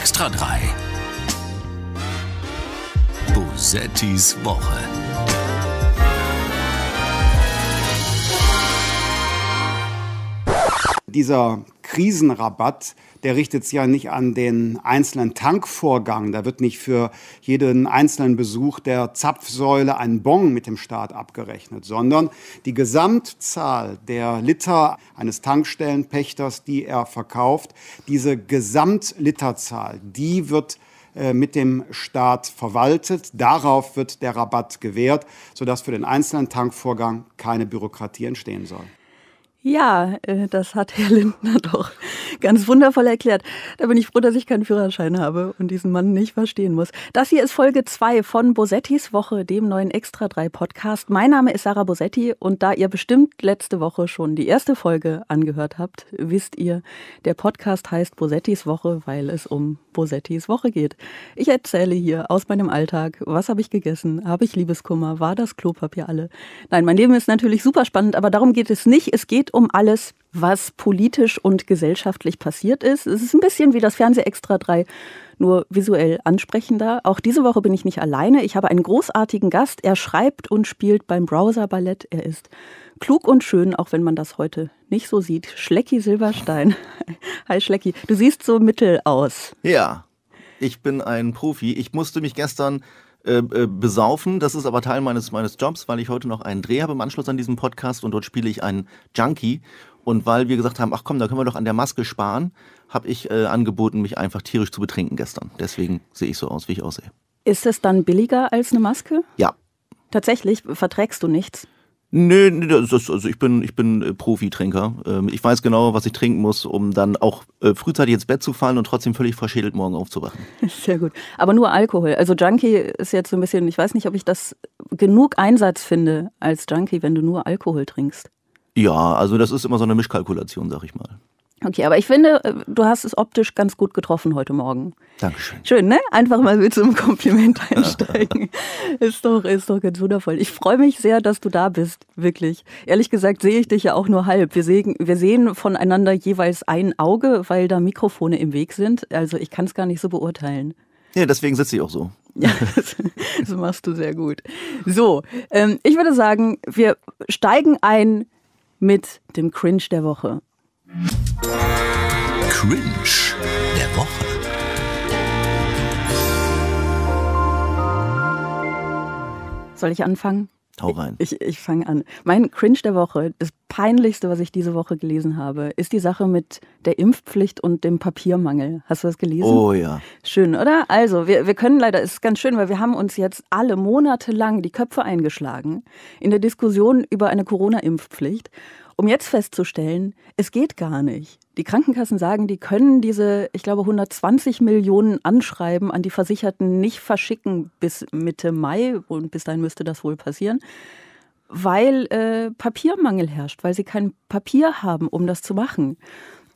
Extra 3. Bosettis Woche. Dieser Krisenrabatt, der richtet sich ja nicht an den einzelnen Tankvorgang. Da wird nicht für jeden einzelnen Besuch der Zapfsäule ein Bon mit dem Staat abgerechnet, sondern die Gesamtzahl der Liter eines Tankstellenpächters, die er verkauft, diese Gesamtliterzahl, die wird äh, mit dem Staat verwaltet. Darauf wird der Rabatt gewährt, sodass für den einzelnen Tankvorgang keine Bürokratie entstehen soll. Ja, äh, das hat Herr Lindner doch ganz wundervoll erklärt. Da bin ich froh, dass ich keinen Führerschein habe und diesen Mann nicht verstehen muss. Das hier ist Folge 2 von Bosettis Woche, dem neuen Extra 3 Podcast. Mein Name ist Sarah Bosetti und da ihr bestimmt letzte Woche schon die erste Folge angehört habt, wisst ihr, der Podcast heißt Bosettis Woche, weil es um Bosettis Woche geht. Ich erzähle hier aus meinem Alltag, was habe ich gegessen, habe ich Liebeskummer, war das Klopapier alle? Nein, mein Leben ist natürlich super spannend, aber darum geht es nicht. Es geht um alles, was politisch und gesellschaftlich passiert ist. Es ist ein bisschen wie das Fernseh Extra 3, nur visuell ansprechender. Auch diese Woche bin ich nicht alleine. Ich habe einen großartigen Gast. Er schreibt und spielt beim Browser Ballett. Er ist klug und schön, auch wenn man das heute nicht so sieht. Schlecki Silberstein. Hi Schlecki, du siehst so mittel aus. Ja, ich bin ein Profi. Ich musste mich gestern äh, äh, besaufen. Das ist aber Teil meines, meines Jobs, weil ich heute noch einen Dreh habe im Anschluss an diesem Podcast und dort spiele ich einen Junkie. Und weil wir gesagt haben, ach komm, da können wir doch an der Maske sparen, habe ich äh, angeboten, mich einfach tierisch zu betrinken gestern. Deswegen sehe ich so aus, wie ich aussehe. Ist es dann billiger als eine Maske? Ja. Tatsächlich verträgst du nichts? Nö, nee, also ich bin, ich bin äh, Profi-Trinker. Ähm, ich weiß genau, was ich trinken muss, um dann auch äh, frühzeitig ins Bett zu fallen und trotzdem völlig verschädelt morgen aufzuwachen. Sehr gut. Aber nur Alkohol. Also Junkie ist jetzt so ein bisschen, ich weiß nicht, ob ich das genug Einsatz finde als Junkie, wenn du nur Alkohol trinkst. Ja, also das ist immer so eine Mischkalkulation, sag ich mal. Okay, aber ich finde, äh, du hast es optisch ganz gut getroffen heute Morgen. Dankeschön. Schön, ne? Einfach mal mit so einem Kompliment einsteigen. ist, doch, ist doch ganz wundervoll. Ich freue mich sehr, dass du da bist, wirklich. Ehrlich gesagt sehe ich dich ja auch nur halb. Wir sehen, wir sehen voneinander jeweils ein Auge, weil da Mikrofone im Weg sind. Also ich kann es gar nicht so beurteilen. Ja, deswegen sitze ich auch so. Ja, das, das machst du sehr gut. So, ähm, ich würde sagen, wir steigen ein mit dem Cringe der Woche. Cringe der Woche. Soll ich anfangen? Hau rein. Ich, ich fange an. Mein Cringe der Woche, das peinlichste, was ich diese Woche gelesen habe, ist die Sache mit der Impfpflicht und dem Papiermangel. Hast du das gelesen? Oh ja. Schön, oder? Also, wir, wir können leider, es ist ganz schön, weil wir haben uns jetzt alle monatelang die Köpfe eingeschlagen in der Diskussion über eine Corona-Impfpflicht um jetzt festzustellen, es geht gar nicht. Die Krankenkassen sagen, die können diese, ich glaube, 120 Millionen Anschreiben an die Versicherten nicht verschicken bis Mitte Mai und bis dahin müsste das wohl passieren, weil äh, Papiermangel herrscht, weil sie kein Papier haben, um das zu machen.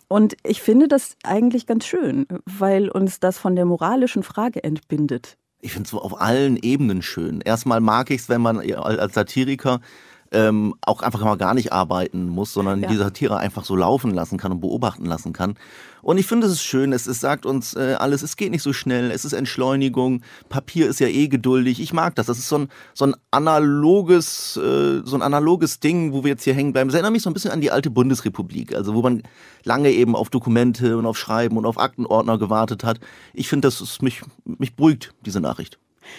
Und ich finde das eigentlich ganz schön, weil uns das von der moralischen Frage entbindet. Ich finde es auf allen Ebenen schön. Erstmal mag ich es, wenn man als Satiriker ähm, auch einfach mal gar nicht arbeiten muss, sondern ja. die Satire einfach so laufen lassen kann und beobachten lassen kann. Und ich finde es ist schön, es, es sagt uns äh, alles, es geht nicht so schnell, es ist Entschleunigung, Papier ist ja eh geduldig. Ich mag das. Das ist so ein, so ein analoges, äh, so ein analoges Ding, wo wir jetzt hier hängen bleiben. Das erinnert mich so ein bisschen an die alte Bundesrepublik, also wo man lange eben auf Dokumente und auf Schreiben und auf Aktenordner gewartet hat. Ich finde, das ist mich, mich beruhigt, diese Nachricht.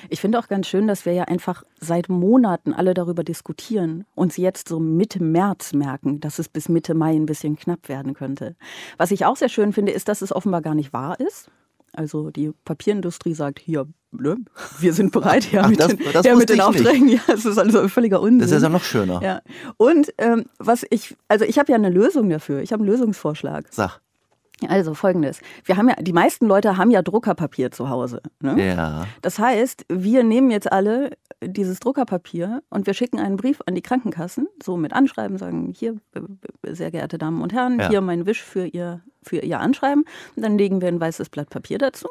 Ich finde auch ganz schön, dass wir ja einfach seit Monaten alle darüber diskutieren und sie jetzt so Mitte März merken, dass es bis Mitte Mai ein bisschen knapp werden könnte. Was ich auch sehr schön finde, ist, dass es offenbar gar nicht wahr ist. Also die Papierindustrie sagt hier, ne, wir sind bereit, ja, Ach, mit, den, das ja, mit den Aufträgen. Ja, das ist also völliger Unsinn. Das ist ja noch schöner. Ja. Und ähm, was ich, also ich habe ja eine Lösung dafür. Ich habe einen Lösungsvorschlag. Sag. Also folgendes. Wir haben ja, die meisten Leute haben ja Druckerpapier zu Hause. Ne? Ja. Das heißt, wir nehmen jetzt alle dieses Druckerpapier und wir schicken einen Brief an die Krankenkassen, so mit Anschreiben, sagen, hier, äh, äh, sehr geehrte Damen und Herren, ja. hier mein Wisch für ihr, für ihr Anschreiben. Und dann legen wir ein weißes Blatt Papier dazu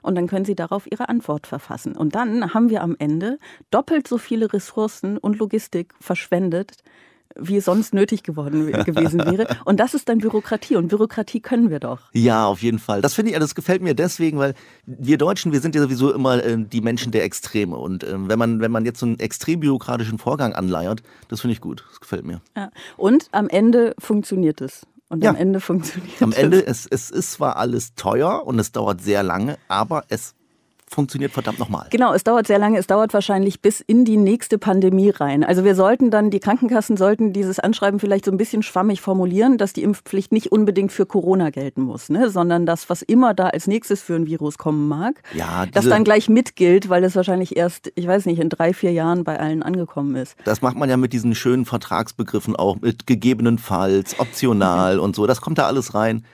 und dann können Sie darauf Ihre Antwort verfassen. Und dann haben wir am Ende doppelt so viele Ressourcen und Logistik verschwendet, wie es sonst nötig geworden gewesen wäre. Und das ist dann Bürokratie und Bürokratie können wir doch. Ja, auf jeden Fall. Das finde ich, das gefällt mir deswegen, weil wir Deutschen, wir sind ja sowieso immer äh, die Menschen der Extreme. Und äh, wenn man, wenn man jetzt so einen extrem bürokratischen Vorgang anleiert, das finde ich gut. Das gefällt mir. Ja. Und am Ende funktioniert es. Und ja. am Ende funktioniert es. Am Ende, es, es ist zwar alles teuer und es dauert sehr lange, aber es funktioniert verdammt nochmal. Genau, es dauert sehr lange. Es dauert wahrscheinlich bis in die nächste Pandemie rein. Also wir sollten dann, die Krankenkassen sollten dieses Anschreiben vielleicht so ein bisschen schwammig formulieren, dass die Impfpflicht nicht unbedingt für Corona gelten muss, ne? sondern dass was immer da als nächstes für ein Virus kommen mag, ja, das dann gleich mitgilt, weil es wahrscheinlich erst, ich weiß nicht, in drei, vier Jahren bei allen angekommen ist. Das macht man ja mit diesen schönen Vertragsbegriffen auch, mit gegebenenfalls, optional und so. Das kommt da alles rein.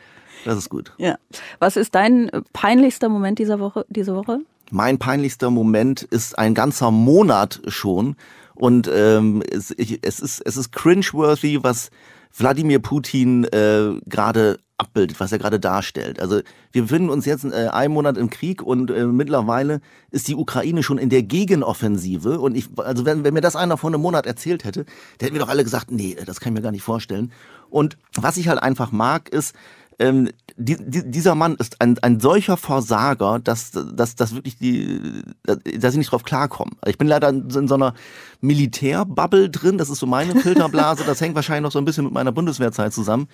Das ist gut. Ja. Was ist dein peinlichster Moment dieser Woche, diese Woche? Mein peinlichster Moment ist ein ganzer Monat schon. Und ähm, es, ich, es ist, es ist cringeworthy, was Wladimir Putin äh, gerade abbildet, was er gerade darstellt. Also wir befinden uns jetzt äh, einen Monat im Krieg und äh, mittlerweile ist die Ukraine schon in der Gegenoffensive. Und ich, also wenn, wenn mir das einer vor einem Monat erzählt hätte, der hätten wir doch alle gesagt, nee, das kann ich mir gar nicht vorstellen. Und was ich halt einfach mag, ist, ähm, die, die, dieser Mann ist ein, ein solcher Versager, dass, dass, dass wirklich die, dass ich nicht drauf klarkomme. Also ich bin leider in so einer Militärbubble drin, das ist so meine Filterblase, das hängt wahrscheinlich noch so ein bisschen mit meiner Bundeswehrzeit zusammen.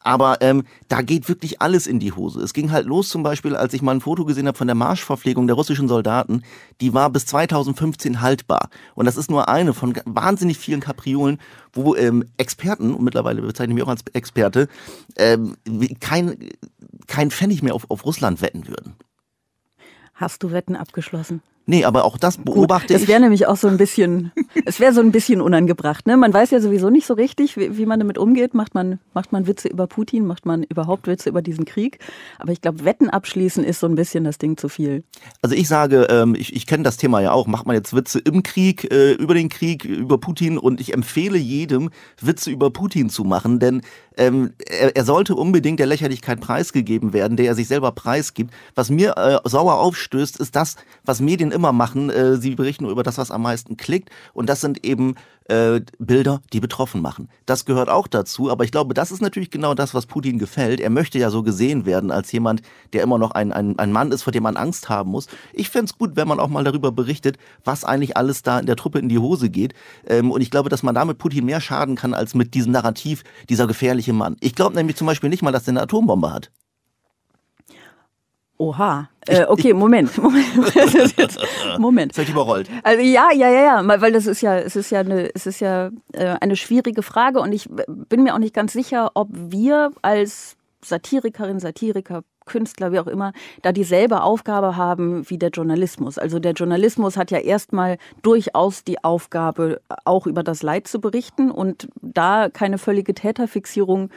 Aber ähm, da geht wirklich alles in die Hose. Es ging halt los zum Beispiel, als ich mal ein Foto gesehen habe von der Marschverpflegung der russischen Soldaten, die war bis 2015 haltbar. Und das ist nur eine von wahnsinnig vielen Kapriolen wo ähm, Experten, und mittlerweile bezeichne ich mich auch als Experte, ähm, kein, kein Pfennig mehr auf, auf Russland wetten würden. Hast du Wetten abgeschlossen? Nee, aber auch das beobachte Gut, ich. Es wäre nämlich auch so ein bisschen, es wäre so ein bisschen unangebracht. Ne? Man weiß ja sowieso nicht so richtig, wie, wie, man damit umgeht. Macht man, macht man Witze über Putin? Macht man überhaupt Witze über diesen Krieg? Aber ich glaube, Wetten abschließen ist so ein bisschen das Ding zu viel. Also ich sage, ähm, ich, ich kenne das Thema ja auch. Macht man jetzt Witze im Krieg, äh, über den Krieg, über Putin? Und ich empfehle jedem, Witze über Putin zu machen, denn ähm, er, er, sollte unbedingt der Lächerlichkeit preisgegeben werden, der er sich selber preisgibt. Was mir äh, sauer aufstößt, ist das, was Medien immer machen. Äh, sie berichten nur über das, was am meisten klickt. Und das sind eben äh, Bilder, die betroffen machen. Das gehört auch dazu. Aber ich glaube, das ist natürlich genau das, was Putin gefällt. Er möchte ja so gesehen werden als jemand, der immer noch ein, ein, ein Mann ist, vor dem man Angst haben muss. Ich fände es gut, wenn man auch mal darüber berichtet, was eigentlich alles da in der Truppe in die Hose geht. Ähm, und ich glaube, dass man damit Putin mehr schaden kann als mit diesem Narrativ, dieser gefährliche Mann. Ich glaube nämlich zum Beispiel nicht mal, dass er eine Atombombe hat. Oha. Äh, okay, Moment, Moment, Moment. Völlig halt überrollt. Also ja, ja, ja, ja, weil das ist ja, es ist ja eine, es ist ja äh, eine schwierige Frage und ich bin mir auch nicht ganz sicher, ob wir als Satirikerin, Satiriker, Künstler, wie auch immer, da dieselbe Aufgabe haben wie der Journalismus. Also der Journalismus hat ja erstmal durchaus die Aufgabe, auch über das Leid zu berichten und da keine völlige Täterfixierung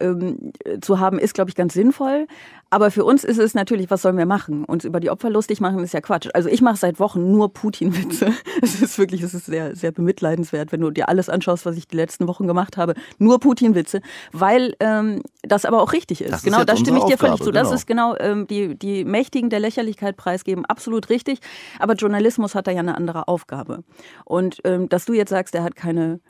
ähm, äh, zu haben, ist, glaube ich, ganz sinnvoll. Aber für uns ist es natürlich, was sollen wir machen? Uns über die Opfer lustig machen ist ja Quatsch. Also ich mache seit Wochen nur Putin-Witze. Es ist wirklich, es ist sehr, sehr bemitleidenswert, wenn du dir alles anschaust, was ich die letzten Wochen gemacht habe. Nur Putin-Witze, weil ähm, das aber auch richtig ist. Das genau, da stimme ich dir Aufgabe, völlig zu. Genau. Das ist genau ähm, die, die Mächtigen der Lächerlichkeit preisgeben, absolut richtig. Aber Journalismus hat da ja eine andere Aufgabe. Und ähm, dass du jetzt sagst, er hat keine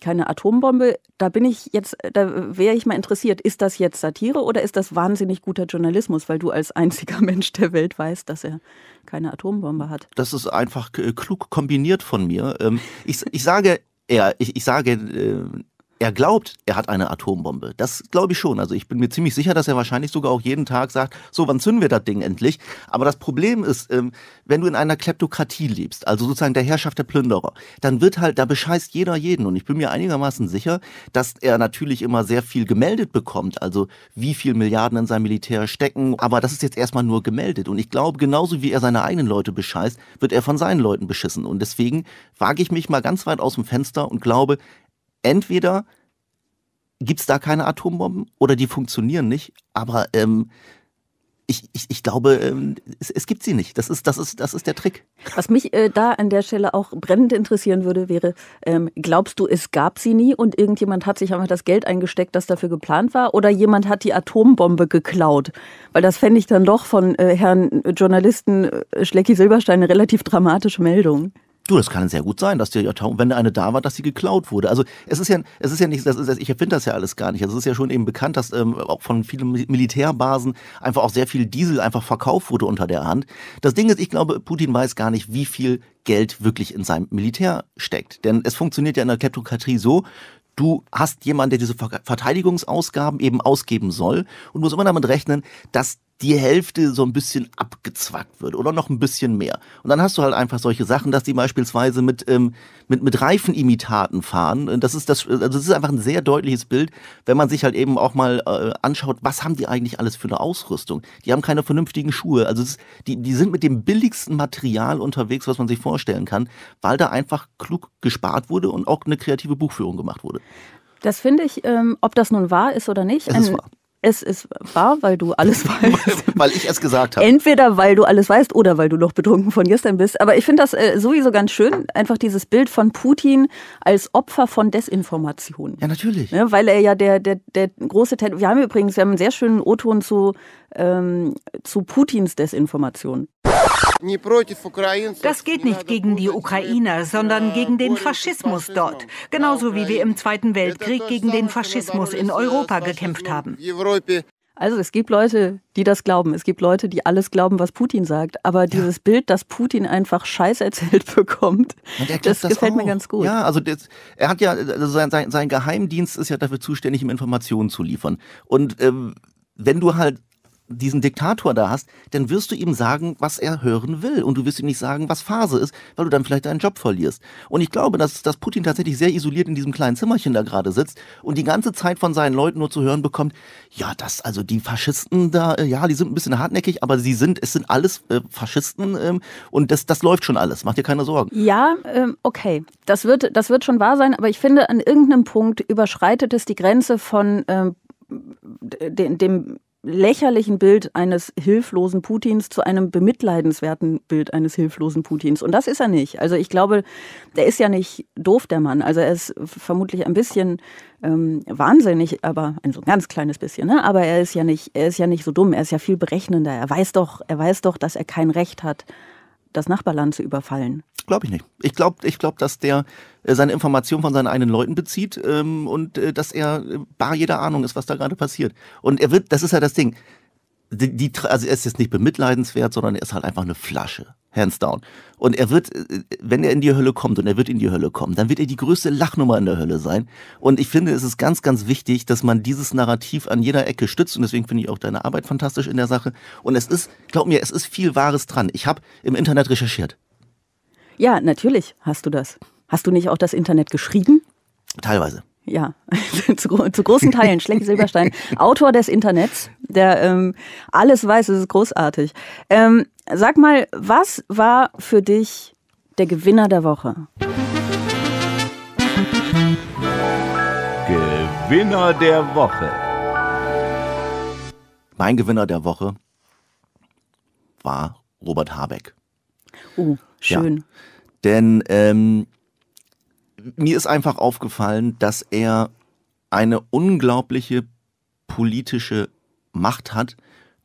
keine Atombombe. Da bin ich jetzt, da wäre ich mal interessiert, ist das jetzt Satire oder ist das wahnsinnig guter Journalismus, weil du als einziger Mensch der Welt weißt, dass er keine Atombombe hat? Das ist einfach äh, klug kombiniert von mir. Ähm, ich, ich sage ja, ich, ich sage äh, er glaubt, er hat eine Atombombe. Das glaube ich schon. Also ich bin mir ziemlich sicher, dass er wahrscheinlich sogar auch jeden Tag sagt, so, wann zünden wir das Ding endlich? Aber das Problem ist, ähm, wenn du in einer Kleptokratie lebst, also sozusagen der Herrschaft der Plünderer, dann wird halt, da bescheißt jeder jeden. Und ich bin mir einigermaßen sicher, dass er natürlich immer sehr viel gemeldet bekommt, also wie viel Milliarden in sein Militär stecken. Aber das ist jetzt erstmal nur gemeldet. Und ich glaube, genauso wie er seine eigenen Leute bescheißt, wird er von seinen Leuten beschissen. Und deswegen wage ich mich mal ganz weit aus dem Fenster und glaube, entweder gibt es da keine Atombomben oder die funktionieren nicht, aber ähm, ich, ich, ich, glaube, ähm, es, es, gibt sie nicht. Das ist, das ist, das ist der Trick. Was mich äh, da an der Stelle auch brennend interessieren würde, wäre, ähm, glaubst du, es gab sie nie und irgendjemand hat sich einfach das Geld eingesteckt, das dafür geplant war? Oder jemand hat die Atombombe geklaut? Weil das fände ich dann doch von äh, Herrn Journalisten äh, Schlecki Silberstein eine relativ dramatische Meldung. Du, das kann sehr gut sein, dass die, wenn eine da war, dass sie geklaut wurde. Also es ist ja, es ist ja nicht, das ist, ich erfinde das ja alles gar nicht. Also es ist ja schon eben bekannt, dass ähm, auch von vielen Militärbasen einfach auch sehr viel Diesel einfach verkauft wurde unter der Hand. Das Ding ist, ich glaube, Putin weiß gar nicht, wie viel Geld wirklich in seinem Militär steckt. Denn es funktioniert ja in der Kleptokratie so, du hast jemanden, der diese Verteidigungsausgaben eben ausgeben soll und muss immer damit rechnen, dass die Hälfte so ein bisschen abgezwackt wird oder noch ein bisschen mehr. Und dann hast du halt einfach solche Sachen, dass die beispielsweise mit, ähm, mit, mit Reifenimitaten fahren. Das ist, das, also das ist einfach ein sehr deutliches Bild, wenn man sich halt eben auch mal äh, anschaut, was haben die eigentlich alles für eine Ausrüstung. Die haben keine vernünftigen Schuhe. Also ist, die, die sind mit dem billigsten Material unterwegs, was man sich vorstellen kann, weil da einfach klug gespart wurde und auch eine kreative Buchführung gemacht wurde. Das finde ich, ähm, ob das nun wahr ist oder nicht, ist ein wahr. Es ist wahr, weil du alles weißt. weil ich es gesagt habe. Entweder weil du alles weißt oder weil du noch betrunken von gestern bist. Aber ich finde das äh, sowieso ganz schön, einfach dieses Bild von Putin als Opfer von Desinformation. Ja, natürlich. Ja, ne, weil er ja der, der, der große Ted. Wir haben übrigens wir haben einen sehr schönen O-Ton zu, ähm, zu Putins Desinformation. Das geht nicht gegen die Ukrainer, sondern э, gegen den Faschismus dort, genauso wie wir im Zweiten Weltkrieg gegen den Faschismus in Europa gekämpft haben. Also es gibt Leute, die das glauben. Es gibt Leute, die alles glauben, was Putin sagt. Aber dieses ja. Bild, dass Putin einfach Scheiß erzählt bekommt, das, das, gefällt auch. mir ganz gut. Ja, also das, er hat ja, also sein, sein, sein, Geheimdienst ist ja dafür zuständig, ihm Informationen zu liefern. Und ähm, wenn du halt diesen Diktator da hast, dann wirst du ihm sagen, was er hören will. Und du wirst ihm nicht sagen, was Phase ist, weil du dann vielleicht deinen Job verlierst. Und ich glaube, dass, dass Putin tatsächlich sehr isoliert in diesem kleinen Zimmerchen da gerade sitzt und die ganze Zeit von seinen Leuten nur zu hören bekommt, ja, das, also die Faschisten da, äh, ja, die sind ein bisschen hartnäckig, aber sie sind, es sind alles äh, Faschisten ähm, und das, das läuft schon alles. Mach dir keine Sorgen. Ja, ähm, okay. Das wird, das wird schon wahr sein, aber ich finde, an irgendeinem Punkt überschreitet es die Grenze von ähm, dem, dem lächerlichen Bild eines hilflosen Putins zu einem bemitleidenswerten Bild eines hilflosen Putins. Und das ist er nicht. Also ich glaube, der ist ja nicht doof, der Mann. Also er ist vermutlich ein bisschen ähm, wahnsinnig, aber ein so ganz kleines bisschen. Ne? Aber er ist ja nicht, er ist ja nicht so dumm. Er ist ja viel berechnender. Er weiß doch, er weiß doch, dass er kein Recht hat das Nachbarland zu überfallen? Glaube ich nicht. Ich glaube, ich glaub, dass der äh, seine Informationen von seinen eigenen Leuten bezieht ähm, und äh, dass er äh, bar jeder Ahnung ist, was da gerade passiert. Und er wird, das ist ja das Ding. Die, die, also er ist jetzt nicht bemitleidenswert, sondern er ist halt einfach eine Flasche hands down. Und er wird, wenn er in die Hölle kommt und er wird in die Hölle kommen, dann wird er die größte Lachnummer in der Hölle sein. Und ich finde, es ist ganz, ganz wichtig, dass man dieses Narrativ an jeder Ecke stützt. Und deswegen finde ich auch deine Arbeit fantastisch in der Sache. Und es ist, glaub mir, es ist viel Wahres dran. Ich habe im Internet recherchiert. Ja, natürlich hast du das. Hast du nicht auch das Internet geschrieben? Teilweise ja, zu, zu, großen Teilen, Schlenk Silberstein, Autor des Internets, der ähm, alles weiß, das ist großartig. Ähm, sag mal, was war für dich der Gewinner der Woche? Gewinner der Woche. Mein Gewinner der Woche war Robert Habeck. Oh, schön. Ja, denn ähm, mir ist einfach aufgefallen, dass er eine unglaubliche politische Macht hat,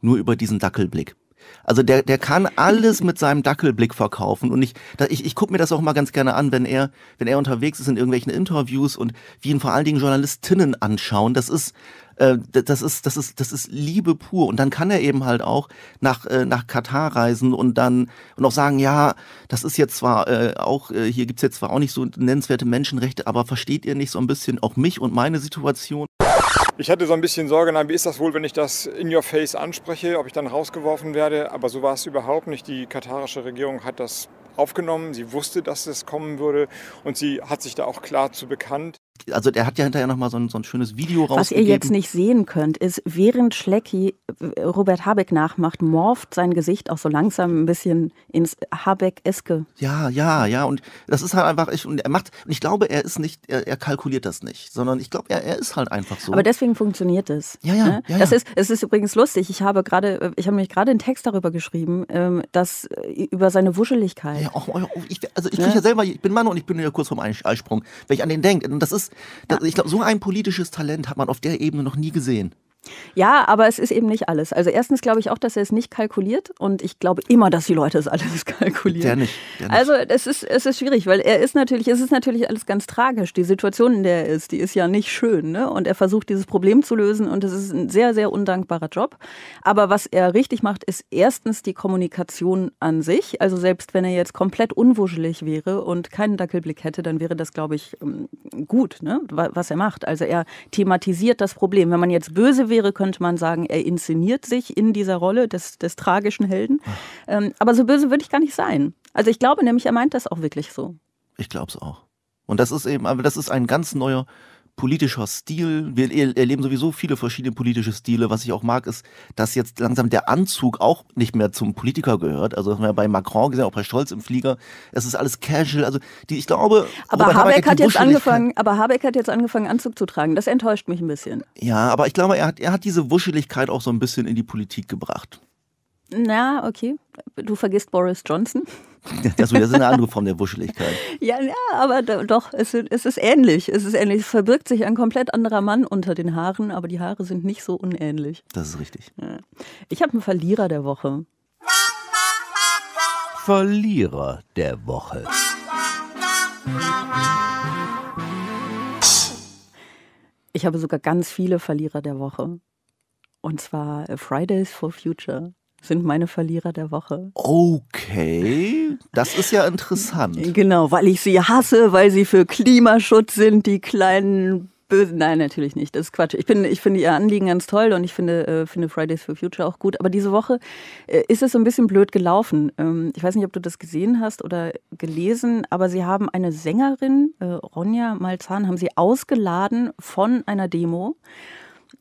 nur über diesen Dackelblick. Also der, der kann alles mit seinem Dackelblick verkaufen. Und ich, ich, ich gucke mir das auch mal ganz gerne an, wenn er, wenn er unterwegs ist in irgendwelchen Interviews und wie ihn vor allen Dingen Journalistinnen anschauen. Das ist, äh, das ist, das ist, das ist Liebe pur. Und dann kann er eben halt auch nach, äh, nach Katar reisen und dann und auch sagen, ja, das ist jetzt zwar äh, auch, äh, hier gibt's jetzt zwar auch nicht so nennenswerte Menschenrechte, aber versteht ihr nicht so ein bisschen auch mich und meine Situation? Ich hatte so ein bisschen Sorge, nein, wie ist das wohl, wenn ich das in your face anspreche, ob ich dann rausgeworfen werde. Aber so war es überhaupt nicht. Die katarische Regierung hat das aufgenommen. Sie wusste, dass es kommen würde und sie hat sich da auch klar zu bekannt also der hat ja hinterher nochmal so ein, so ein schönes Video rausgegeben. Was ihr jetzt nicht sehen könnt, ist, während Schlecki äh, Robert Habeck nachmacht, morpht sein Gesicht auch so langsam ein bisschen ins Habeck-eske. Ja, ja, ja. Und das ist halt einfach, ich, und er macht, und ich glaube, er ist nicht, er, er kalkuliert das nicht, sondern ich glaube, er, er ist halt einfach so. Aber deswegen funktioniert es. Ja, ja. Ne? ja, ja. Das ist, es ist übrigens lustig. Ich habe gerade, äh, ich habe nämlich gerade einen Text darüber geschrieben, ähm, dass äh, über seine Wuscheligkeit. Ja, oh, oh, oh ich, also ich ne? ja selber, ich bin Mann und ich bin ja kurz vorm Eisprung. Wenn ich an den denke, und das ist ist, das, ich glaube, so ein politisches Talent hat man auf der Ebene noch nie gesehen. Ja, aber es ist eben nicht alles. Also erstens glaube ich auch, dass er es nicht kalkuliert und ich glaube immer, dass die Leute es alles kalkulieren. Der nicht, der nicht. Also es ist, es ist schwierig, weil er ist natürlich, es ist natürlich alles ganz tragisch. Die Situation, in der er ist, die ist ja nicht schön. Ne? Und er versucht, dieses Problem zu lösen und es ist ein sehr, sehr undankbarer Job. Aber was er richtig macht, ist erstens die Kommunikation an sich. Also selbst wenn er jetzt komplett unwuschelig wäre und keinen Dackelblick hätte, dann wäre das, glaube ich, ähm, gut, ne? was er macht. Also er thematisiert das Problem. Wenn man jetzt böse wäre, wäre, könnte man sagen, er inszeniert sich in dieser Rolle des, des tragischen Helden. Ähm, aber so böse würde ich gar nicht sein. Also ich glaube nämlich, er meint das auch wirklich so. Ich glaube es auch. Und das ist eben, aber das ist ein ganz neuer politischer Stil. Wir erleben sowieso viele verschiedene politische Stile. Was ich auch mag, ist, dass jetzt langsam der Anzug auch nicht mehr zum Politiker gehört. Also haben wir bei Macron gesehen, auch bei Scholz im Flieger. Es ist alles casual. Also die, ich glaube. Aber Robert Habeck, Habeck hat jetzt angefangen. Aber Habeck hat jetzt angefangen, Anzug zu tragen. Das enttäuscht mich ein bisschen. Ja, aber ich glaube, er hat, er hat diese Wuscheligkeit auch so ein bisschen in die Politik gebracht. Na, okay. Du vergisst Boris Johnson. Das, ist eine andere Form der Wuscheligkeit. ja, ja, aber doch, es, es, ist ähnlich. Es ist ähnlich. Es verbirgt sich ein komplett anderer Mann unter den Haaren, aber die Haare sind nicht so unähnlich. Das ist richtig. Ich habe einen Verlierer der Woche. Verlierer der Woche. Ich habe sogar ganz viele Verlierer der Woche. Und zwar äh, Fridays for Future sind meine Verlierer der Woche. Okay, das ist ja interessant. genau, weil ich sie hasse, weil sie für Klimaschutz sind, die kleinen Bösen. Nein, natürlich nicht. Das ist Quatsch. Ich, bin, ich finde ihr Anliegen ganz toll und ich finde, äh, finde Fridays for Future auch gut. Aber diese Woche äh, ist es so ein bisschen blöd gelaufen. Ähm, ich weiß nicht, ob du das gesehen hast oder gelesen, aber sie haben eine Sängerin, äh, Ronja Malzahn, haben sie ausgeladen von einer Demo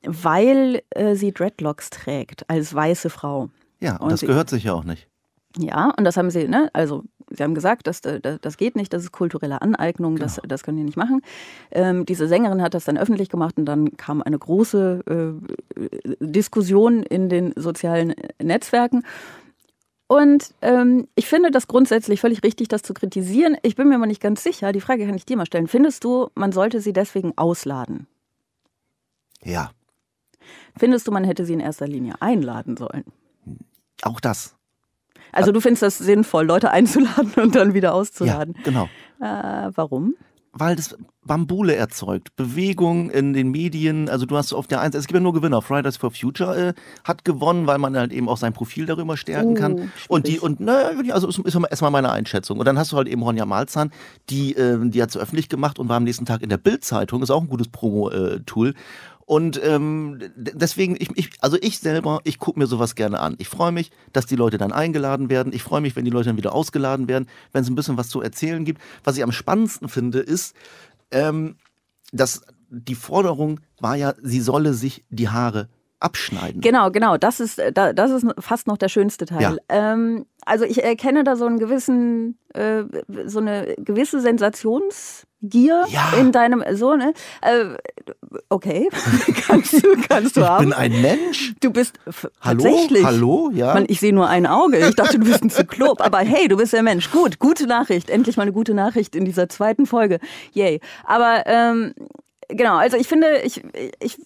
weil äh, sie Dreadlocks trägt als weiße Frau. Ja, und das sie, gehört sich ja auch nicht. Ja, und das haben sie, ne? Also, sie haben gesagt, das, äh, das, das geht nicht, das ist kulturelle Aneignung, genau. das, das können die nicht machen. Ähm, diese Sängerin hat das dann öffentlich gemacht und dann kam eine große äh, Diskussion in den sozialen Netzwerken. Und ähm, ich finde das grundsätzlich völlig richtig, das zu kritisieren. Ich bin mir aber nicht ganz sicher. Die Frage kann ich dir mal stellen. Findest du, man sollte sie deswegen ausladen? Ja. Findest du, man hätte sie in erster Linie einladen sollen? Auch das. Also du findest das sinnvoll, Leute einzuladen und dann wieder auszuladen. Ja, genau. Äh, warum? Weil das Bambule erzeugt, Bewegung in den Medien. Also du hast auf der einen Seite, es gibt ja nur Gewinner. Fridays for Future äh, hat gewonnen, weil man halt eben auch sein Profil darüber stärken uh, kann. Und die, und naja, also ist, erstmal meine Einschätzung. Und dann hast du halt eben Ronja Malzahn, die, äh, die hat es öffentlich gemacht und war am nächsten Tag in der Bild-Zeitung, ist auch ein gutes Promo-Tool. Äh, und ähm, deswegen, ich, ich, also ich selber, ich gucke mir sowas gerne an. Ich freue mich, dass die Leute dann eingeladen werden. Ich freue mich, wenn die Leute dann wieder ausgeladen werden, wenn es ein bisschen was zu erzählen gibt. Was ich am spannendsten finde, ist, ähm, dass die Forderung war ja, sie solle sich die Haare abschneiden. Genau, genau. Das ist, äh, das ist fast noch der schönste Teil. Ja. Ähm, also ich erkenne da so einen gewissen, äh, so eine gewisse Sensationsgier ja. in deinem so ne. Äh, okay, kannst du, kannst du ich haben. Ich bin ein Mensch. Du bist hallo, tatsächlich. Hallo, ja. Man, ich sehe nur ein Auge. Ich dachte, du bist ein Zyklop, aber hey, du bist ein Mensch. Gut, gute Nachricht. Endlich mal eine gute Nachricht in dieser zweiten Folge. Yay. Aber ähm, genau, also ich finde, ich, ich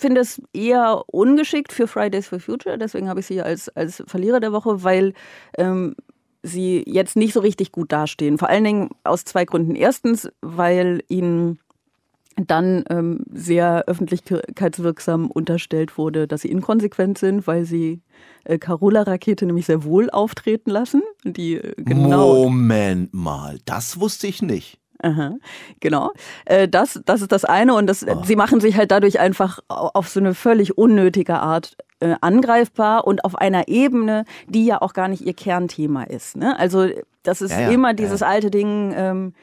finde es eher ungeschickt für Fridays for Future. Deswegen habe ich sie als, als Verlierer der Woche, weil ähm, sie jetzt nicht so richtig gut dastehen. Vor allen Dingen aus zwei Gründen. Erstens, weil ihnen dann ähm, sehr öffentlichkeitswirksam unterstellt wurde, dass sie inkonsequent sind, weil sie äh, Carola-Rakete nämlich sehr wohl auftreten lassen. Die, äh, genau Moment mal, das wusste ich nicht. Aha, genau. Äh, das, das ist das eine. Und das, oh. sie machen sich halt dadurch einfach auf so eine völlig unnötige Art äh, angreifbar und auf einer Ebene, die ja auch gar nicht ihr Kernthema ist. Ne? Also das ist ja, ja. immer dieses ja, alte Ding. Ähm,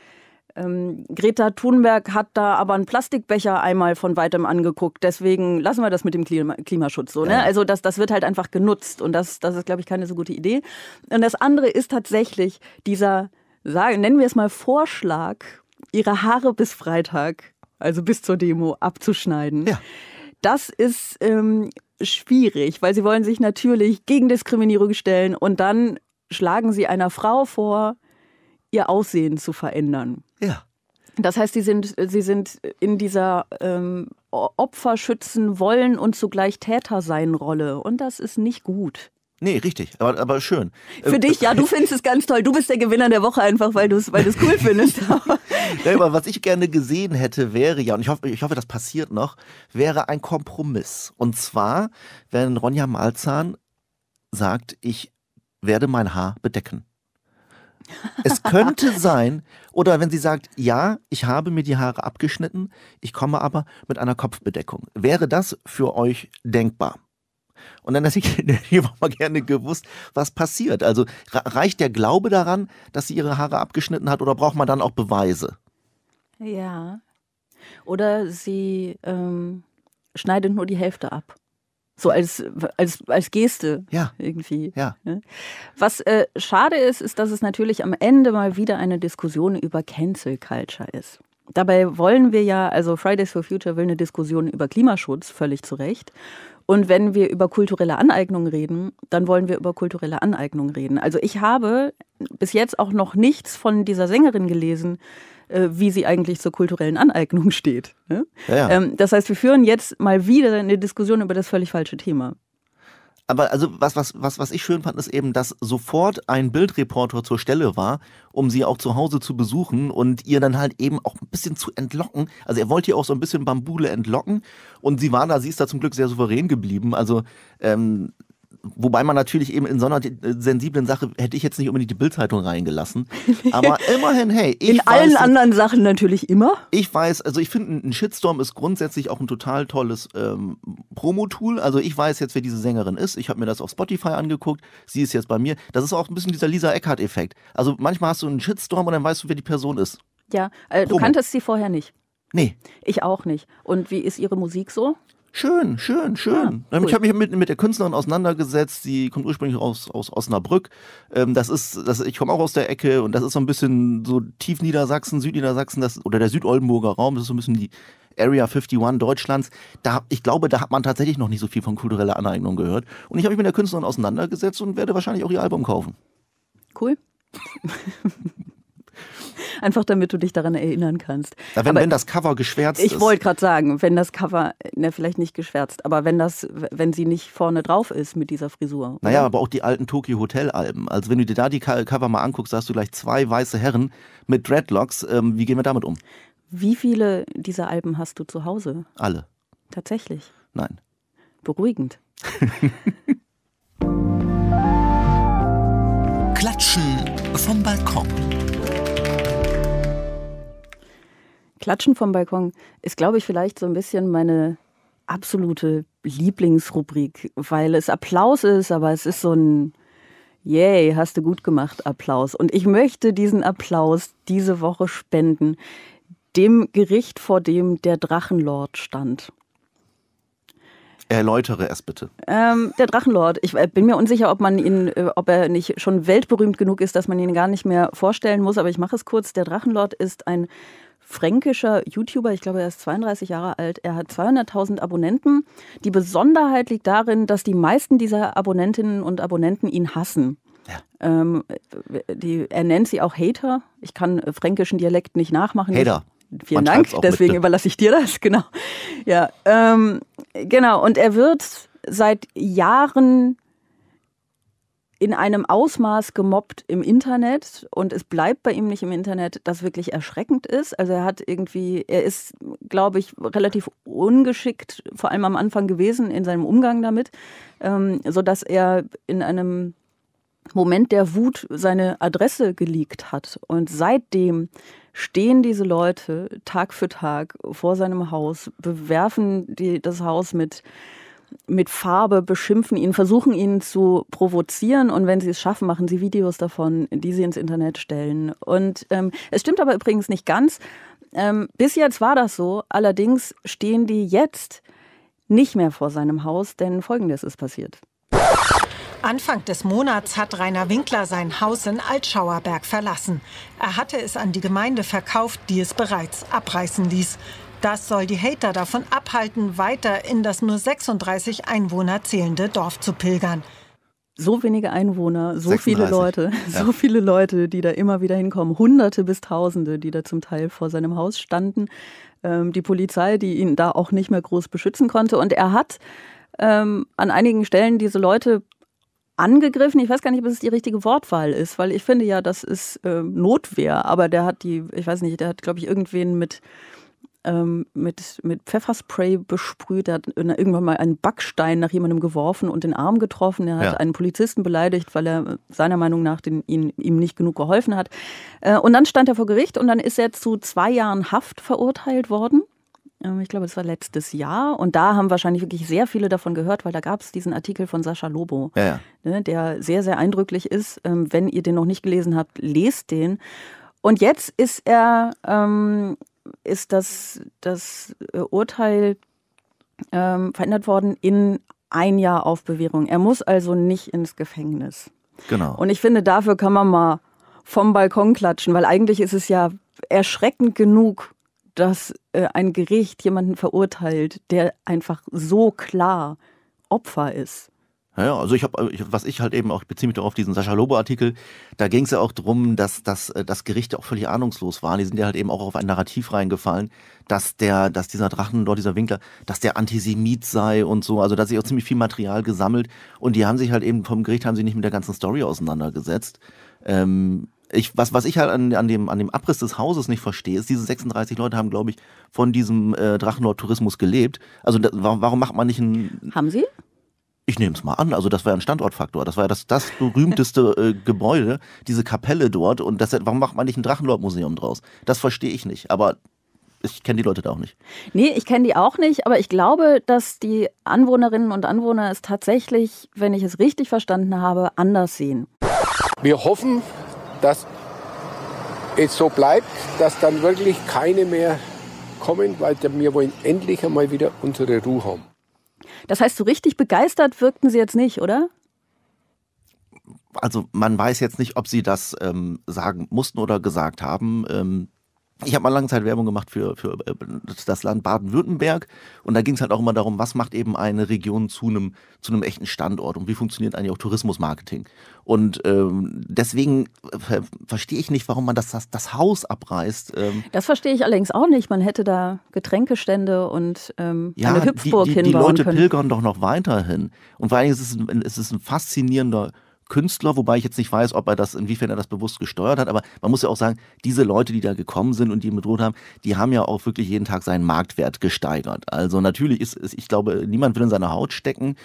ähm, Greta Thunberg hat da aber einen Plastikbecher einmal von weitem angeguckt. Deswegen lassen wir das mit dem Klima Klimaschutz so. Ne? Ja. Also das, das wird halt einfach genutzt und das, das ist, glaube ich, keine so gute Idee. Und das andere ist tatsächlich dieser sagen, nennen wir es mal Vorschlag, ihre Haare bis Freitag, also bis zur Demo, abzuschneiden. Ja. Das ist ähm, schwierig, weil sie wollen sich natürlich gegen Diskriminierung stellen und dann schlagen sie einer Frau vor, ihr Aussehen zu verändern. Ja. Das heißt, sie sind, sie sind in dieser ähm, Opfer schützen wollen und zugleich Täter sein Rolle. Und das ist nicht gut. Nee, richtig, aber, aber schön. Für ähm, dich, ja, du findest es ganz toll. Du bist der Gewinner der Woche einfach, weil du es weil du's cool findest. ja, aber was ich gerne gesehen hätte, wäre ja, und ich hoffe, ich hoffe, das passiert noch, wäre ein Kompromiss. Und zwar, wenn Ronja Malzahn sagt, ich werde mein Haar bedecken. Es könnte sein, oder wenn sie sagt, ja, ich habe mir die Haare abgeschnitten, ich komme aber mit einer Kopfbedeckung. Wäre das für euch denkbar? Und dann hätte ich hier mal gerne gewusst, was passiert. Also reicht der Glaube daran, dass sie ihre Haare abgeschnitten hat oder braucht man dann auch Beweise? Ja. Oder sie ähm, schneidet nur die Hälfte ab. So als, als, als Geste ja. irgendwie. Ja. Ne? Was äh, schade ist, ist, dass es natürlich am Ende mal wieder eine Diskussion über Cancel Culture ist. Dabei wollen wir ja, also Fridays for Future will eine Diskussion über Klimaschutz, völlig zu Recht. Und wenn wir über kulturelle Aneignung reden, dann wollen wir über kulturelle Aneignung reden. Also ich habe bis jetzt auch noch nichts von dieser Sängerin gelesen, äh, wie sie eigentlich zur kulturellen Aneignung steht. Ne? Ja, ja. Ähm, das heißt, wir führen jetzt mal wieder eine Diskussion über das völlig falsche Thema. Aber also was, was, was, was ich schön fand, ist eben, dass sofort ein Bildreporter zur Stelle war, um sie auch zu Hause zu besuchen und ihr dann halt eben auch ein bisschen zu entlocken. Also er wollte ihr auch so ein bisschen Bambule entlocken und sie war da, sie ist da zum Glück sehr souverän geblieben. Also ähm, Wobei man natürlich eben in so einer äh, sensiblen Sache hätte ich jetzt nicht unbedingt die Bildzeitung reingelassen. Aber immerhin, hey, ich In weiß, allen anderen Sachen natürlich immer. Ich weiß, also ich finde, ein Shitstorm ist grundsätzlich auch ein total tolles ähm, Promo-Tool. Also ich weiß jetzt, wer diese Sängerin ist. Ich habe mir das auf Spotify angeguckt. Sie ist jetzt bei mir. Das ist auch ein bisschen dieser Lisa Eckhart-Effekt. Also manchmal hast du einen Shitstorm und dann weißt du, wer die Person ist. Ja, äh, du kanntest sie vorher nicht. Nee. Ich auch nicht. Und wie ist ihre Musik so? Schön, schön, schön. Ja, ähm, cool. Ich habe mich mit, mit der Künstlerin auseinandergesetzt, Sie kommt ursprünglich aus, aus Osnabrück. Ähm, das ist, das, ich komme auch aus der Ecke und das ist so ein bisschen so Tiefniedersachsen, Südniedersachsen das, oder der Südoldenburger Raum, das ist so ein bisschen die Area 51 Deutschlands. Da, ich glaube, da hat man tatsächlich noch nicht so viel von kultureller Aneignung gehört. Und ich habe mich mit der Künstlerin auseinandergesetzt und werde wahrscheinlich auch ihr Album kaufen. Cool. Einfach damit du dich daran erinnern kannst. Ja, wenn, aber wenn das Cover geschwärzt ich ist. Ich wollte gerade sagen, wenn das Cover, na, ne, vielleicht nicht geschwärzt, aber wenn das, wenn sie nicht vorne drauf ist mit dieser Frisur. Oder? Naja, aber auch die alten Tokyo Hotel Alben. Also wenn du dir da die Cover mal anguckst, da hast du gleich zwei weiße Herren mit Dreadlocks. Ähm, wie gehen wir damit um? Wie viele dieser Alben hast du zu Hause? Alle. Tatsächlich? Nein. Beruhigend. Klatschen vom Balkon. Klatschen vom Balkon ist, glaube ich, vielleicht so ein bisschen meine absolute Lieblingsrubrik, weil es Applaus ist, aber es ist so ein Yay, hast du gut gemacht Applaus. Und ich möchte diesen Applaus diese Woche spenden dem Gericht, vor dem der Drachenlord stand. Erläutere es bitte. Ähm, der Drachenlord. Ich äh, bin mir unsicher, ob man ihn, äh, ob er nicht schon weltberühmt genug ist, dass man ihn gar nicht mehr vorstellen muss, aber ich mache es kurz. Der Drachenlord ist ein fränkischer YouTuber, ich glaube, er ist 32 Jahre alt. Er hat 200.000 Abonnenten. Die Besonderheit liegt darin, dass die meisten dieser Abonnentinnen und Abonnenten ihn hassen. Ja. Ähm, die, er nennt sie auch Hater. Ich kann äh, fränkischen Dialekt nicht nachmachen. Hater. Vielen Man Dank, deswegen mit. überlasse ich dir das, genau. Ja, ähm, genau. Und er wird seit Jahren in einem Ausmaß gemobbt im Internet und es bleibt bei ihm nicht im Internet, das wirklich erschreckend ist. Also er hat irgendwie, er ist, glaube ich, relativ ungeschickt, vor allem am Anfang gewesen in seinem Umgang damit, ähm, sodass er in einem Moment der Wut seine Adresse geleakt hat. Und seitdem stehen diese Leute Tag für Tag vor seinem Haus, bewerfen die, das Haus mit mit Farbe beschimpfen ihn, versuchen ihn zu provozieren und wenn sie es schaffen, machen sie Videos davon, die sie ins Internet stellen. Und ähm, es stimmt aber übrigens nicht ganz. Ähm, bis jetzt war das so, allerdings stehen die jetzt nicht mehr vor seinem Haus, denn folgendes ist passiert. Anfang des Monats hat Rainer Winkler sein Haus in Altschauerberg verlassen. Er hatte es an die Gemeinde verkauft, die es bereits abreißen ließ. Das soll die Hater davon abhalten, weiter in das nur 36 Einwohner zählende Dorf zu pilgern. So wenige Einwohner, so 36. viele Leute, ja. so viele Leute, die da immer wieder hinkommen, Hunderte bis Tausende, die da zum Teil vor seinem Haus standen. Ähm, die Polizei, die ihn da auch nicht mehr groß beschützen konnte. Und er hat ähm, an einigen Stellen diese Leute angegriffen. Ich weiß gar nicht, ob es die richtige Wortwahl ist, weil ich finde ja, das ist äh, Notwehr. Aber der hat die, ich weiß nicht, der hat, glaube ich, irgendwen mit ähm, mit, mit Pfefferspray besprüht. Er hat irgendwann mal einen Backstein nach jemandem geworfen und den Arm getroffen. Er hat ja. einen Polizisten beleidigt, weil er äh, seiner Meinung nach den, ihn, ihm nicht genug geholfen hat. Äh, und dann stand er vor Gericht und dann ist er zu zwei Jahren Haft verurteilt worden. Ähm, ich glaube, das war letztes Jahr. Und da haben wahrscheinlich wirklich sehr viele davon gehört, weil da gab es diesen Artikel von Sascha Lobo, ja. ne, der sehr, sehr eindrücklich ist. Ähm, wenn ihr den noch nicht gelesen habt, lest den. Und jetzt ist er ähm, ist das, das äh, Urteil ähm, verändert worden in ein Jahr auf Bewährung. Er muss also nicht ins Gefängnis. Genau. Und ich finde, dafür kann man mal vom Balkon klatschen, weil eigentlich ist es ja erschreckend genug, dass äh, ein Gericht jemanden verurteilt, der einfach so klar Opfer ist. Naja, also ich habe, äh, was ich halt eben auch, ich beziehe mich darauf, diesen Sascha Lobo-Artikel, da ging es ja auch drum, dass, dass, äh, dass Gerichte auch völlig ahnungslos waren. Die sind ja halt eben auch auf ein Narrativ reingefallen, dass der, dass dieser Drachen dort, dieser Winkler, dass der Antisemit sei und so. Also da hat sich auch ziemlich viel Material gesammelt und die haben sich halt eben vom Gericht haben sich nicht mit der ganzen Story auseinandergesetzt. Ähm, ich, was, was ich halt an, an, dem, an dem Abriss des Hauses nicht verstehe, ist, diese 36 Leute haben, glaube ich, von diesem äh, Drachenlord-Tourismus gelebt. Also da, warum, warum macht man nicht einen... Haben sie? Ich nehme es mal an. Also das war ja ein Standortfaktor. Das war ja das, das berühmteste äh, Gebäude, diese Kapelle dort. Und das, warum macht man nicht ein Drachenlord-Museum draus? Das verstehe ich nicht. Aber ich kenne die Leute da auch nicht. Nee, ich kenne die auch nicht, aber ich glaube, dass die Anwohnerinnen und Anwohner es tatsächlich, wenn ich es richtig verstanden habe, anders sehen. Wir hoffen, dass es so bleibt, dass dann wirklich keine mehr kommen, weil wir wollen endlich einmal wieder unsere Ruhe haben. Das heißt, so richtig begeistert wirkten Sie jetzt nicht, oder? Also man weiß jetzt nicht, ob Sie das ähm, sagen mussten oder gesagt haben. Ähm, ich habe mal lange Zeit Werbung gemacht für, für äh, das Land Baden-Württemberg und da ging es halt auch immer darum, was macht eben eine Region zu einem, zu echten Standort und wie funktioniert eigentlich auch Tourismusmarketing. Und ähm, deswegen ver äh, verstehe ich nicht, warum man das, das, das Haus abreißt. Ähm, das verstehe ich allerdings auch nicht. Man hätte da Getränkestände und ähm, ja, eine Hüpfburg die, die, die hinbauen können. Die Leute pilgern doch noch weiterhin. Und vor allen Dingen ist es, ein, es ein faszinierender Künstler, wobei ich jetzt nicht weiß, ob er das, inwiefern er das bewusst gesteuert hat, aber man muss ja auch sagen, diese Leute, die da gekommen sind und die ihn bedroht haben, die haben ja auch wirklich jeden Tag seinen Marktwert gesteigert. Also natürlich ist es, ich glaube, niemand will in seiner Haut stecken.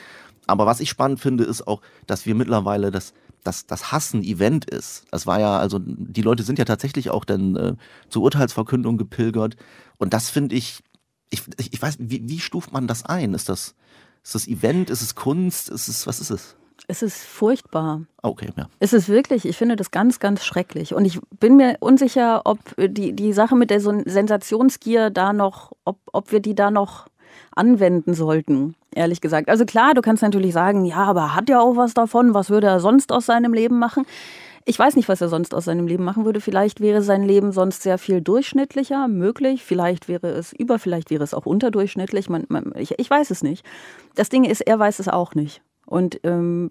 Aber was ich spannend finde, ist auch, dass wir mittlerweile das, das, das Hassen-Event ist. Das war ja, also die Leute sind ja tatsächlich auch dann äh, zur Urteilsverkündung gepilgert. Und das finde ich, ich, ich weiß, wie, wie stuft man das ein? Ist das, ist das Event? Ist es Kunst? Ist es, was ist es? Es ist furchtbar. Okay, ja. Es ist wirklich, ich finde das ganz, ganz schrecklich. Und ich bin mir unsicher, ob die, die Sache mit der Sensationsgier da noch, ob, ob wir die da noch anwenden sollten, ehrlich gesagt. Also klar, du kannst natürlich sagen, ja, aber hat ja auch was davon, was würde er sonst aus seinem Leben machen? Ich weiß nicht, was er sonst aus seinem Leben machen würde. Vielleicht wäre sein Leben sonst sehr viel durchschnittlicher möglich. Vielleicht wäre es über, vielleicht wäre es auch unterdurchschnittlich. Man, man, ich, ich weiß es nicht. Das Ding ist, er weiß es auch nicht. Und ähm,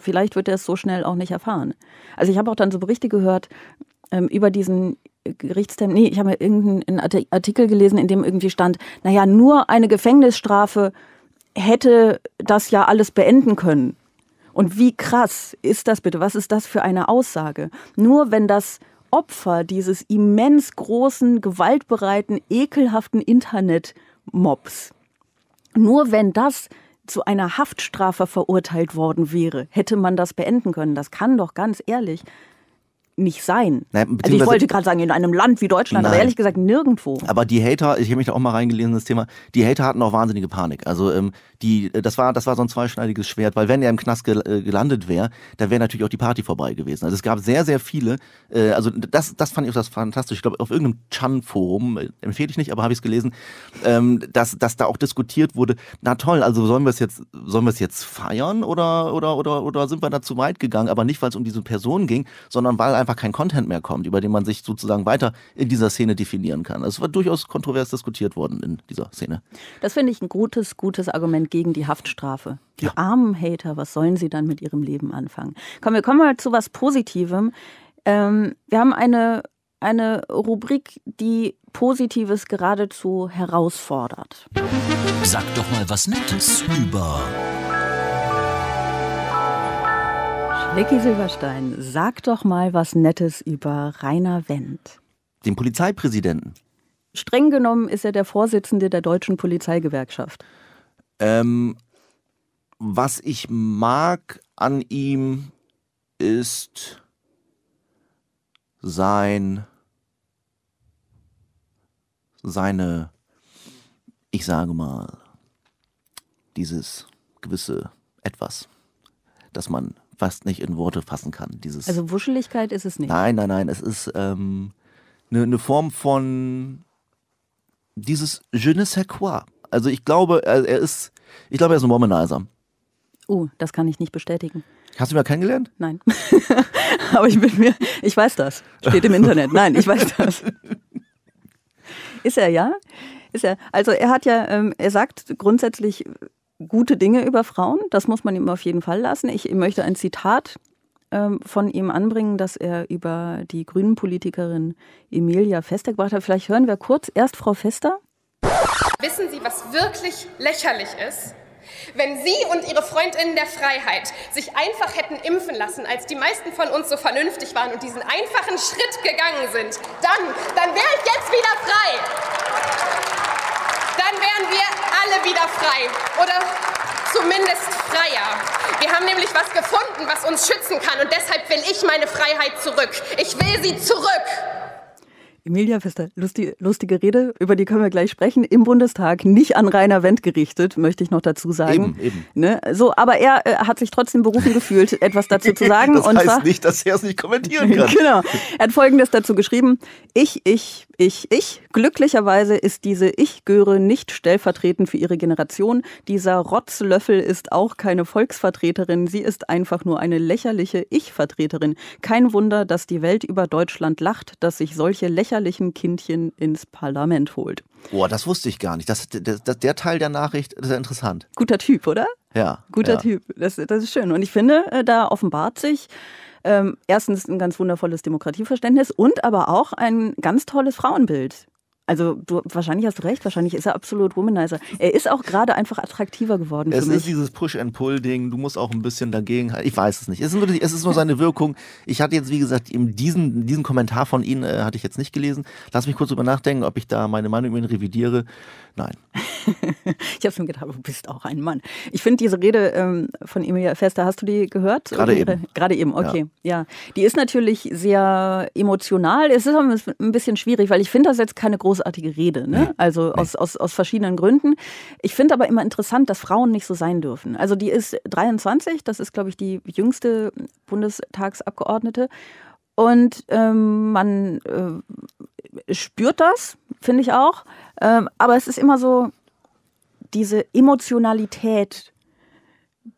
vielleicht wird er es so schnell auch nicht erfahren. Also ich habe auch dann so Berichte gehört ähm, über diesen Gerichtstermin. Nee, ich habe irgendeinen Artikel gelesen, in dem irgendwie stand, naja, nur eine Gefängnisstrafe hätte das ja alles beenden können. Und wie krass ist das bitte? Was ist das für eine Aussage? Nur wenn das Opfer dieses immens großen, gewaltbereiten, ekelhaften Internetmobs, nur wenn das zu einer Haftstrafe verurteilt worden wäre, hätte man das beenden können. Das kann doch ganz ehrlich nicht sein. Naja, also ich wollte gerade sagen, in einem Land wie Deutschland, nein. aber ehrlich gesagt nirgendwo. Aber die Hater, ich habe mich da auch mal reingelesen, das Thema, die Hater hatten auch wahnsinnige Panik. Also ähm, die, das war, das war so ein zweischneidiges Schwert, weil wenn er im Knast äh, gelandet wäre, dann wäre natürlich auch die Party vorbei gewesen. Also es gab sehr, sehr viele, äh, also das, das fand ich auch das fantastisch. Ich glaube, auf irgendeinem Chan-Forum, äh, empfehle ich nicht, aber habe ich es gelesen, ähm, dass, dass da auch diskutiert wurde, na toll, also sollen wir es jetzt, sollen wir es jetzt feiern oder, oder, oder, oder sind wir da zu weit gegangen? Aber nicht, weil es um diese Person ging, sondern weil einfach kein Content mehr kommt, über den man sich sozusagen weiter in dieser Szene definieren kann. Also es war durchaus kontrovers diskutiert worden in dieser Szene. Das finde ich ein gutes, gutes Argument gegen die Haftstrafe. Die ja. armen Hater, was sollen sie dann mit ihrem Leben anfangen? Komm, wir kommen mal zu was Positivem. Ähm, wir haben eine, eine Rubrik, die Positives geradezu herausfordert. Sag doch mal was Nettes über Vicky Silberstein, sag doch mal was Nettes über Rainer Wendt. Den Polizeipräsidenten. Streng genommen ist er der Vorsitzende der deutschen Polizeigewerkschaft. Ähm, was ich mag an ihm ist sein seine ich sage mal dieses gewisse etwas, das man fast nicht in Worte fassen kann. Dieses also Wuscheligkeit ist es nicht. Nein, nein, nein. Es ist eine ähm, ne, ne Form von dieses je ne sais quoi. Also ich glaube, er, er ist, ich glaube, er ist ein Womanizer. Oh, das kann ich nicht bestätigen. Hast du ihn mal kennengelernt? Nein. Aber ich bin mir, ich weiß das. Steht im Internet. Nein, ich weiß das. Ist er, ja? Ist er. Also er hat ja, ähm, er sagt grundsätzlich, gute Dinge über Frauen. Das muss man ihm auf jeden Fall lassen. Ich möchte ein Zitat ähm, von ihm anbringen, dass er über die Grünen-Politikerin Emilia Fester gebracht hat. Vielleicht hören wir kurz erst Frau Fester. Wissen Sie, was wirklich lächerlich ist? Wenn Sie und Ihre Freundinnen der Freiheit sich einfach hätten impfen lassen, als die meisten von uns so vernünftig waren und diesen einfachen Schritt gegangen sind, dann, dann wäre ich jetzt wieder frei. Dann wären wir alle wieder frei oder zumindest freier. Wir haben nämlich was gefunden, was uns schützen kann und deshalb will ich meine Freiheit zurück. Ich will sie zurück. Emilia Pfister, lustige, lustige Rede, über die können wir gleich sprechen. Im Bundestag, nicht an Rainer Wendt gerichtet, möchte ich noch dazu sagen. Eben, eben. Ne? So, aber er äh, hat sich trotzdem berufen gefühlt, etwas dazu zu sagen. das heißt und heißt nicht, dass er es nicht kommentieren kann. genau. Er hat Folgendes dazu geschrieben. Ich, ich, ich, ich. Glücklicherweise ist diese Ich-Göre nicht stellvertretend für ihre Generation. Dieser Rotzlöffel ist auch keine Volksvertreterin. Sie ist einfach nur eine lächerliche Ich-Vertreterin. Kein Wunder, dass die Welt über Deutschland lacht, dass sich solche lächerlichen Kindchen ins Parlament holt. Boah, das wusste ich gar nicht. Das, das, der Teil der Nachricht ist ja interessant. Guter Typ, oder? Ja. Guter ja. Typ. Das, das ist schön. Und ich finde, äh, da offenbart sich ähm, erstens ein ganz wundervolles Demokratieverständnis und aber auch ein ganz tolles Frauenbild. Also du, wahrscheinlich hast du recht, wahrscheinlich ist er absolut Womanizer. Er ist auch gerade einfach attraktiver geworden. Es ist dieses Push-and-Pull-Ding, du musst auch ein bisschen dagegen Ich weiß es nicht. Es ist, nur, es ist nur seine Wirkung. Ich hatte jetzt, wie gesagt, eben diesen, diesen Kommentar von Ihnen äh, hatte ich jetzt nicht gelesen. Lass mich kurz darüber nachdenken, ob ich da meine Meinung über ihn revidiere. Nein. ich habe schon gedacht, du bist auch ein Mann. Ich finde diese Rede ähm, von Emilia Fester, hast du die gehört? Gerade eben. Gerade eben, okay. Ja. ja. Die ist natürlich sehr emotional. Es ist aber ein bisschen schwierig, weil ich finde das jetzt keine großartige Rede. Ne? Nee. Also nee. Aus, aus, aus verschiedenen Gründen. Ich finde aber immer interessant, dass Frauen nicht so sein dürfen. Also die ist 23, das ist, glaube ich, die jüngste Bundestagsabgeordnete. Und ähm, man äh, spürt das, finde ich auch. Ähm, aber es ist immer so diese Emotionalität,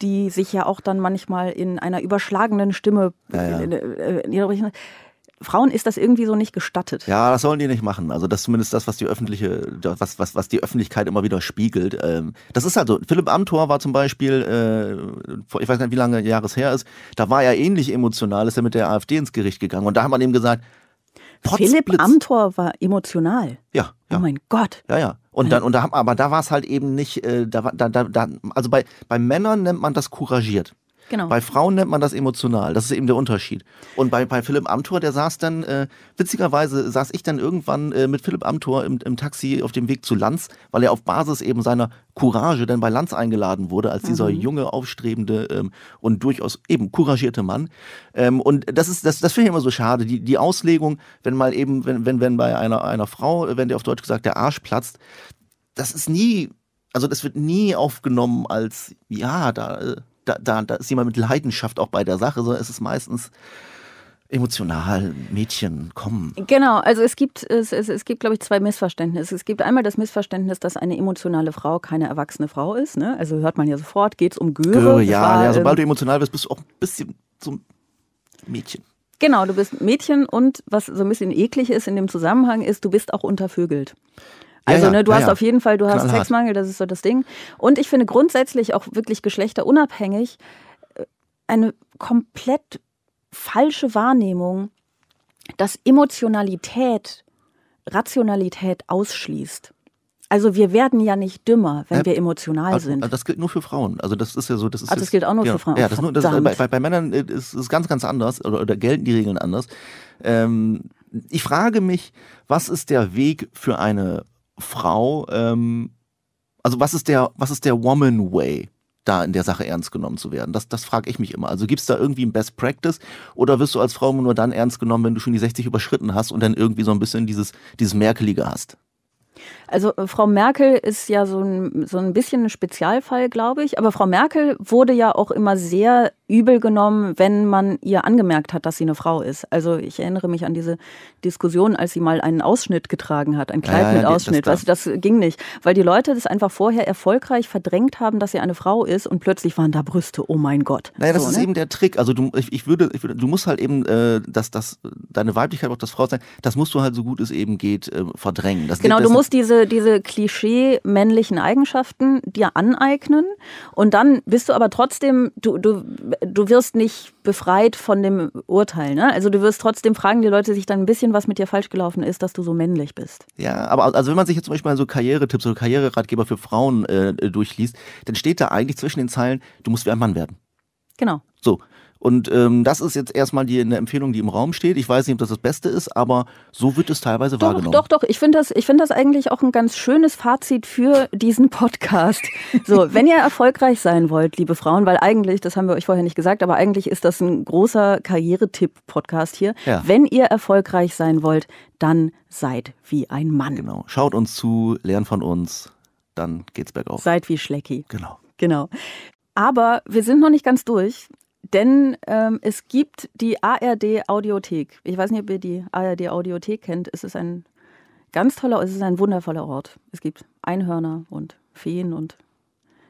die sich ja auch dann manchmal in einer überschlagenen Stimme. Ja, ja. In, äh, in, in, Frauen ist das irgendwie so nicht gestattet. Ja, das sollen die nicht machen. Also das ist zumindest das, was die öffentliche, was, was, was die Öffentlichkeit immer wieder spiegelt. Ähm, das ist halt so. Philipp Amthor war zum Beispiel, äh, ich weiß nicht, wie lange Jahres her ist, da war er ähnlich emotional, ist er mit der AfD ins Gericht gegangen. Und da hat man ihm gesagt, Potzblitz. Philipp Amthor war emotional. Ja, oh ja. Oh mein Gott. Ja, ja. Und dann, und da, aber da war es halt eben nicht, äh, da, da, da, also bei, bei Männern nennt man das couragiert. Genau. Bei Frauen nennt man das emotional. Das ist eben der Unterschied. Und bei, bei Philipp Amthor, der saß dann, äh, witzigerweise saß ich dann irgendwann äh, mit Philipp Amthor im, im, Taxi auf dem Weg zu Lanz, weil er auf Basis eben seiner Courage dann bei Lanz eingeladen wurde, als mhm. dieser junge, aufstrebende ähm, und durchaus eben couragierte Mann. Ähm, und das ist, das, das finde ich immer so schade. Die, die Auslegung, wenn mal eben, wenn, wenn, wenn bei einer, einer Frau, wenn der auf Deutsch gesagt, der Arsch platzt, das ist nie also das wird nie aufgenommen als, ja, da äh, da, da, da ist jemand mit Leidenschaft auch bei der Sache, sondern es ist meistens emotional, Mädchen, kommen. Genau, also es gibt, es, es, es gibt, glaube ich, zwei Missverständnisse. Es gibt einmal das Missverständnis, dass eine emotionale Frau keine erwachsene Frau ist. Ne? Also hört man ja sofort, geht es um Göre. Göre, ja, ja, sobald ähm, du emotional bist, bist du auch ein bisschen so ein Mädchen. Genau, du bist Mädchen und was so ein bisschen eklig ist in dem Zusammenhang ist, du bist auch untervögelt. Also, ja, ne, du ja, hast ja. auf jeden Fall, du hast Knallhart. Sexmangel, das ist so das Ding. Und ich finde grundsätzlich auch wirklich geschlechterunabhängig äh, eine komplett falsche Wahrnehmung, dass Emotionalität Rationalität ausschließt. Also wir werden ja nicht dümmer, wenn ja, wir emotional also, sind. Aber das gilt nur für Frauen. Also das ist ja so, das ist. Ah, das jetzt, gilt auch nur ja, für Frauen. Ja, das, nur, das bei, äh, bei, bei, Männern äh, ist es ganz, ganz anders oder, oder, gelten die Regeln anders. Ähm, ich frage mich, was ist der Weg für eine Frau, ähm, also was ist der, was ist der Woman Way? da in der Sache ernst genommen zu werden? Das, das frage ich mich immer. Also gibt es da irgendwie ein Best Practice oder wirst du als Frau nur dann ernst genommen, wenn du schon die 60 überschritten hast und dann irgendwie so ein bisschen dieses, dieses Merkelige hast? Also äh, Frau Merkel ist ja so ein, so ein bisschen ein Spezialfall, glaube ich. Aber Frau Merkel wurde ja auch immer sehr übel genommen, wenn man ihr angemerkt hat, dass sie eine Frau ist. Also ich erinnere mich an diese Diskussion, als sie mal einen Ausschnitt getragen hat, ein Kleid ja, ja, mit Ausschnitt. Das, also, das, das ging nicht, weil die Leute das einfach vorher erfolgreich verdrängt haben, dass sie eine Frau ist und plötzlich waren da Brüste. Oh mein Gott. Naja, das so, ist ne? eben der Trick. Also du, ich, ich, würde, ich würde, du musst halt eben, äh, dass das deine Weiblichkeit auch das Frau sein, das musst du halt so gut es eben geht äh, verdrängen. Das, genau, du musst diese diese, klischee-männlichen Eigenschaften dir aneignen und dann bist du aber trotzdem, du, du, du wirst nicht befreit von dem Urteil. Ne? Also du wirst trotzdem fragen die Leute sich dann ein bisschen, was mit dir falsch gelaufen ist, dass du so männlich bist. Ja, aber also wenn man sich jetzt zum Beispiel mal so Karrieretipps oder Karriereratgeber für Frauen äh, durchliest, dann steht da eigentlich zwischen den Zeilen, du musst wie ein Mann werden. Genau. So, und ähm, das ist jetzt erstmal die eine Empfehlung, die im Raum steht. Ich weiß nicht, ob das das Beste ist, aber so wird es teilweise doch, wahrgenommen. Doch, doch, ich finde das, find das eigentlich auch ein ganz schönes Fazit für diesen Podcast. So, wenn ihr erfolgreich sein wollt, liebe Frauen, weil eigentlich, das haben wir euch vorher nicht gesagt, aber eigentlich ist das ein großer Karrieretipp-Podcast hier. Ja. Wenn ihr erfolgreich sein wollt, dann seid wie ein Mann. Genau. Schaut uns zu, lernt von uns, dann geht's bergauf. Seid wie Schlecki. Genau. Genau. Aber wir sind noch nicht ganz durch. Denn ähm, es gibt die ARD Audiothek. Ich weiß nicht, ob ihr die ARD Audiothek kennt. Es ist ein ganz toller, es ist ein wundervoller Ort. Es gibt Einhörner und Feen und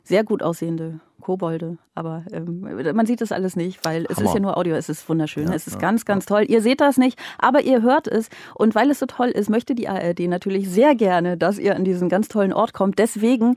sehr gut aussehende Kobolde. Aber ähm, man sieht das alles nicht, weil Hammer. es ist ja nur Audio. Es ist wunderschön. Ja, es ist ja, ganz, ganz ja. toll. Ihr seht das nicht, aber ihr hört es. Und weil es so toll ist, möchte die ARD natürlich sehr gerne, dass ihr an diesen ganz tollen Ort kommt. Deswegen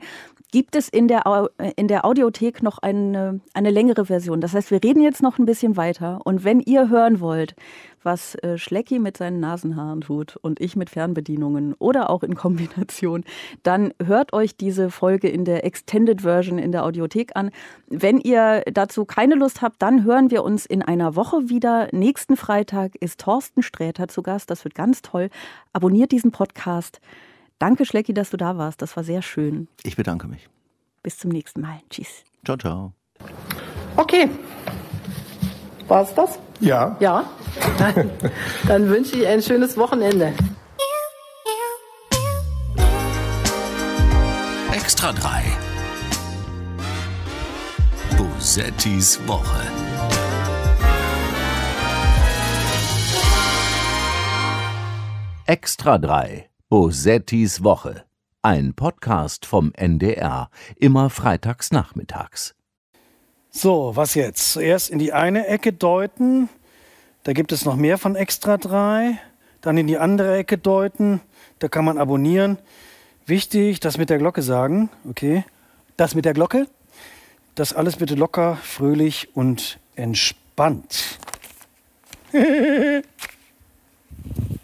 gibt es in der, äh, in der Audiothek noch eine, eine längere Version. Das heißt, wir reden jetzt noch ein bisschen weiter. Und wenn ihr hören wollt, was äh, Schlecki mit seinen Nasenhaaren tut und ich mit Fernbedienungen oder auch in Kombination, dann hört euch diese Folge in der Extended Version in der Audiothek an. Wenn ihr dazu keine Lust habt, dann hören wir uns in einer Woche wieder. Nächsten Freitag ist Thorsten Sträter zu Gast. Das wird ganz toll. Abonniert diesen Podcast. Danke, Schlecki, dass du da warst. Das war sehr schön. Ich bedanke mich. Bis zum nächsten Mal. Tschüss. Ciao, ciao. Okay. War es das? Ja. Ja. Dann, wünsche ich ein schönes Wochenende. Extra 3. Bosettis Woche. Extra 3 Bosettis Woche. Ein Podcast vom NDR, immer freitags nachmittags. So, was jetzt? Zuerst in die eine Ecke deuten, da gibt es noch mehr von Extra 3. Dann in die andere Ecke deuten, da kann man abonnieren. Wichtig, das mit der Glocke sagen, okay? Das mit der Glocke. Das alles bitte locker, fröhlich und entspannt.